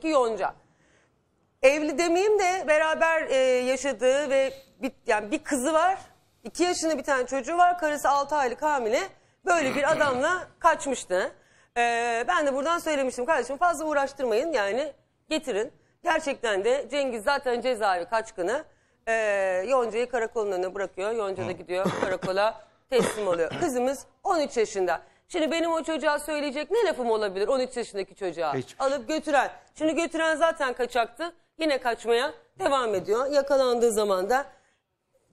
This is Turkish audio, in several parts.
ki Yonca. Evli demeyeyim de beraber e, yaşadığı ve bir, yani bir kızı var. iki yaşında bir tane çocuğu var. Karısı 6 aylık hamile. Böyle bir adamla kaçmıştı. E, ben de buradan söylemiştim kardeşim fazla uğraştırmayın yani getirin. Gerçekten de Cengiz zaten cezaevi kaçkını. E, Yonca'yı karakolun önüne bırakıyor. Yonca da gidiyor karakola teslim oluyor. Kızımız 13 yaşında. Şimdi benim o çocuğa söyleyecek ne lafım olabilir 13 yaşındaki çocuğa? Hiçbir şey. Alıp götüren. Şimdi götüren zaten kaçaktı. Yine kaçmaya devam ediyor. Yakalandığı zaman da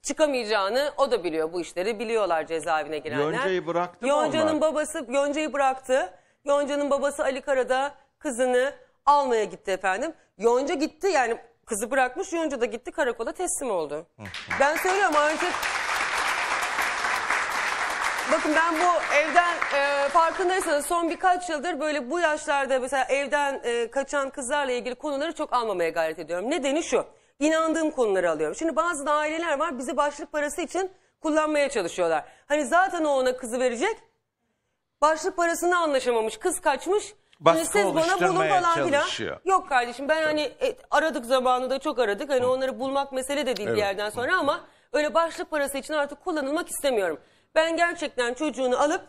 çıkamayacağını o da biliyor bu işleri. Biliyorlar cezaevine girenler. Yonca'yı bıraktı mı Yonca'nın onlar? babası Yonca'yı bıraktı. Yonca'nın babası Ali Karada kızını almaya gitti efendim. Yonca gitti yani kızı bırakmış Yonca da gitti karakola teslim oldu. ben söylüyorum artık Bakın ben bu evden e, farkındaysanız son birkaç yıldır böyle bu yaşlarda mesela evden e, kaçan kızlarla ilgili konuları çok almamaya gayret ediyorum. Nedeni şu. inandığım konuları alıyorum. Şimdi bazı da aileler var bizi başlık parası için kullanmaya çalışıyorlar. Hani zaten o ona kızı verecek. Başlık parasını anlaşamamış. Kız kaçmış. Hani Baskı Şimdi siz bana bulun falan filan. Yok kardeşim ben hani e, aradık da çok aradık. Hani onları bulmak mesele de değil bir yerden sonra ama öyle başlık parası için artık kullanılmak istemiyorum. Ben gerçekten çocuğunu alıp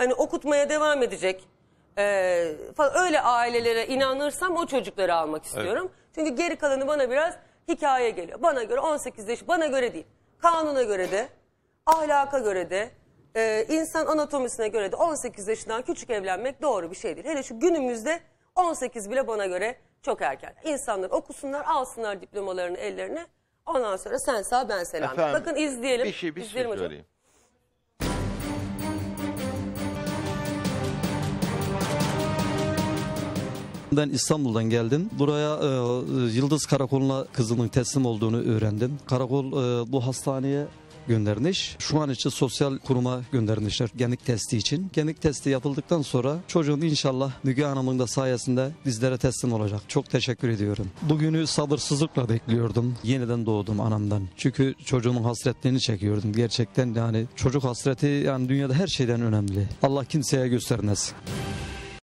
hani okutmaya devam edecek e, falan öyle ailelere inanırsam o çocukları almak istiyorum. Çünkü geri kalanı bana biraz hikaye geliyor. Bana göre 18 yaş bana göre değil. Kanuna göre de ahlaka göre de e, insan anatomisine göre de 18 yaşından küçük evlenmek doğru bir şey değil. Hele şu günümüzde 18 bile bana göre çok erken. İnsanlar okusunlar alsınlar diplomalarını ellerine ondan sonra sen sağ ben selam. Efendim, Bakın izleyelim. Bir şey bir şey izleyelim şey hocam. Ben İstanbul'dan geldim. Buraya e, Yıldız Karakolu'na kızının teslim olduğunu öğrendim. Karakol e, bu hastaneye göndermiş. Şu an için sosyal kuruma göndermişler genik testi için. Genik testi yapıldıktan sonra çocuğun inşallah Müge Hanım'ın da sayesinde bizlere teslim olacak. Çok teşekkür ediyorum. Bugünü sabırsızlıkla bekliyordum. Yeniden doğdum anamdan. Çünkü çocuğumun hasretlerini çekiyordum. Gerçekten yani çocuk hasreti yani dünyada her şeyden önemli. Allah kimseye göstermesin.